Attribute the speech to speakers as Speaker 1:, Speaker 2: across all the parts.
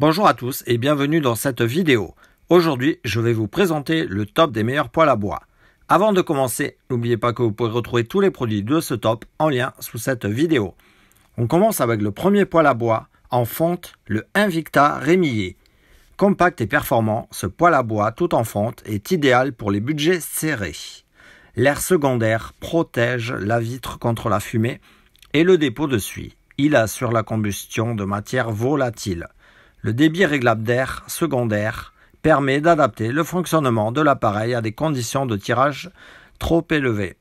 Speaker 1: Bonjour à tous et bienvenue dans cette vidéo. Aujourd'hui, je vais vous présenter le top des meilleurs poêles à bois. Avant de commencer, n'oubliez pas que vous pouvez retrouver tous les produits de ce top en lien sous cette vidéo. On commence avec le premier poêle à bois en fonte, le Invicta Rémillé. Compact et performant, ce poêle à bois tout en fonte est idéal pour les budgets serrés. L'air secondaire protège la vitre contre la fumée et le dépôt de suie. Il assure la combustion de matières volatiles. Le débit réglable d'air secondaire permet d'adapter le fonctionnement de l'appareil à des conditions de tirage trop élevées.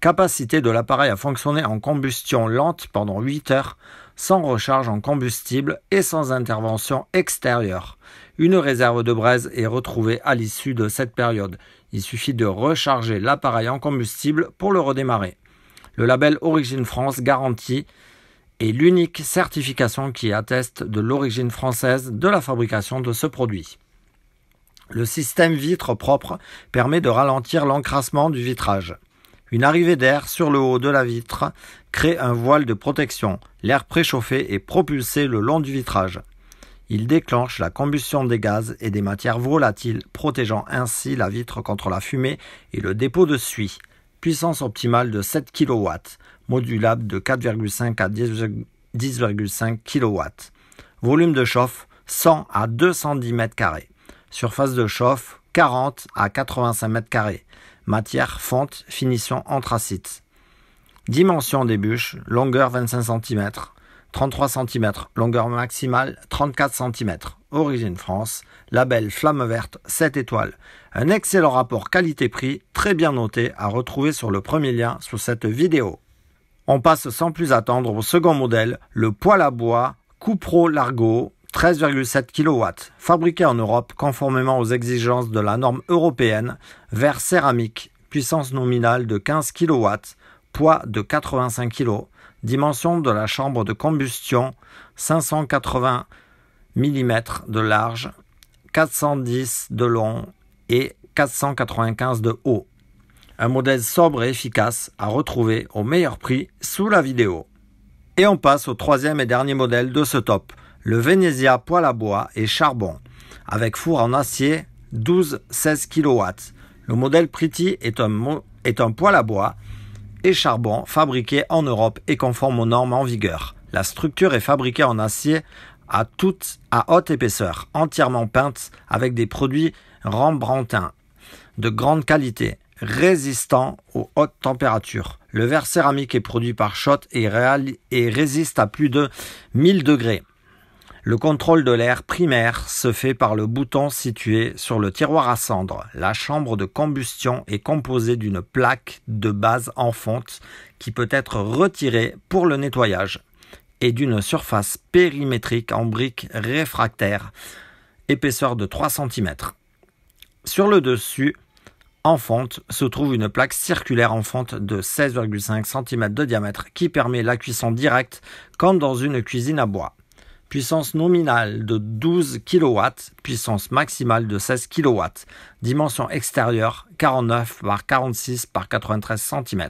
Speaker 1: Capacité de l'appareil à fonctionner en combustion lente pendant 8 heures, sans recharge en combustible et sans intervention extérieure. Une réserve de braise est retrouvée à l'issue de cette période. Il suffit de recharger l'appareil en combustible pour le redémarrer. Le label Origine France garantit est l'unique certification qui atteste de l'origine française de la fabrication de ce produit. Le système vitre propre permet de ralentir l'encrassement du vitrage. Une arrivée d'air sur le haut de la vitre crée un voile de protection. L'air préchauffé est propulsé le long du vitrage. Il déclenche la combustion des gaz et des matières volatiles, protégeant ainsi la vitre contre la fumée et le dépôt de suie. Puissance optimale de 7 kW modulable de 4,5 à 10,5 kW. Volume de chauffe 100 à 210 m2. Surface de chauffe 40 à 85 m Matière fonte finition anthracite. Dimension des bûches, longueur 25 cm, 33 cm, longueur maximale 34 cm. Origine France, label Flamme Verte 7 étoiles. Un excellent rapport qualité-prix, très bien noté, à retrouver sur le premier lien sous cette vidéo. On passe sans plus attendre au second modèle, le poêle à bois Coupro Largo 13,7 kW, fabriqué en Europe conformément aux exigences de la norme européenne, verre céramique, puissance nominale de 15 kW, poids de 85 kg, dimension de la chambre de combustion 580 mm de large, 410 de long et 495 de haut. Un modèle sobre et efficace à retrouver au meilleur prix sous la vidéo. Et on passe au troisième et dernier modèle de ce top, le Venezia poêle à bois et charbon, avec four en acier 12-16 kW. Le modèle Pretty est un, est un poêle à bois et charbon fabriqué en Europe et conforme aux normes en vigueur. La structure est fabriquée en acier à toute à haute épaisseur, entièrement peinte avec des produits rembrandtin de grande qualité résistant aux hautes températures. Le verre céramique est produit par Schott et, et résiste à plus de 1000 degrés. Le contrôle de l'air primaire se fait par le bouton situé sur le tiroir à cendres. La chambre de combustion est composée d'une plaque de base en fonte qui peut être retirée pour le nettoyage et d'une surface périmétrique en briques réfractaires, épaisseur de 3 cm. Sur le dessus, en fonte, se trouve une plaque circulaire en fonte de 16,5 cm de diamètre qui permet la cuisson directe comme dans une cuisine à bois. Puissance nominale de 12 kW, puissance maximale de 16 kW, dimension extérieure 49 par 46 par 93 cm,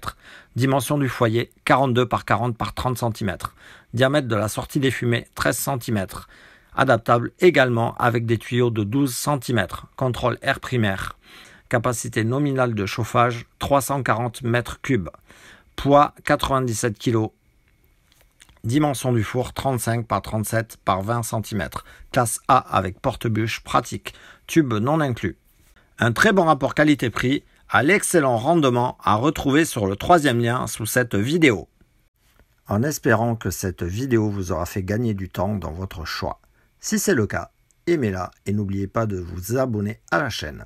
Speaker 1: dimension du foyer 42 par 40 par 30 cm, diamètre de la sortie des fumées 13 cm, adaptable également avec des tuyaux de 12 cm, contrôle air primaire capacité nominale de chauffage 340 mètres cubes, poids 97 kg, dimension du four 35 par 37 par 20 cm, classe A avec porte-bûche pratique, tube non inclus. Un très bon rapport qualité-prix à l'excellent rendement à retrouver sur le troisième lien sous cette vidéo. En espérant que cette vidéo vous aura fait gagner du temps dans votre choix. Si c'est le cas, aimez-la et n'oubliez pas de vous abonner à la chaîne.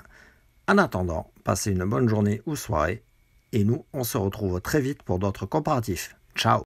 Speaker 1: En attendant, passez une bonne journée ou soirée et nous, on se retrouve très vite pour d'autres comparatifs. Ciao